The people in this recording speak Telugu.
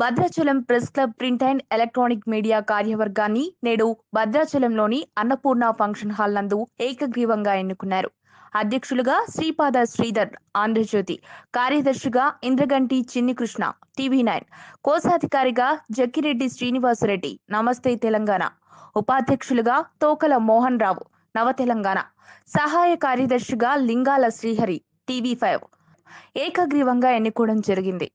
Bhadrachalam press club print and electronic media కార్యవర్గాన్ని నేడు భద్రాచలంలోని అన్నపూర్ణ ఫంక్షన్ హాల్ నందు ఏకగ్రీవంగా ఎన్నుకున్నారు అధ్యక్షులుగా శ్రీపాద శ్రీధర్ ఆంధ్రజ్యోతి కార్యదర్శిగా ఇంద్రగంటి చిన్నికృష్ణ టీవీ నైన్ కోశాధికారిగా జక్కిరెడ్డి శ్రీనివాసరెడ్డి నమస్తే తెలంగాణ ఉపాధ్యక్షులుగా తోకల మోహన్ రావు నవ తెలంగాణ సహాయ కార్యదర్శిగా లింగాల శ్రీహరి టీవీ ఫైవ్ ఏకగ్రీవంగా ఎన్నుకోవడం జరిగింది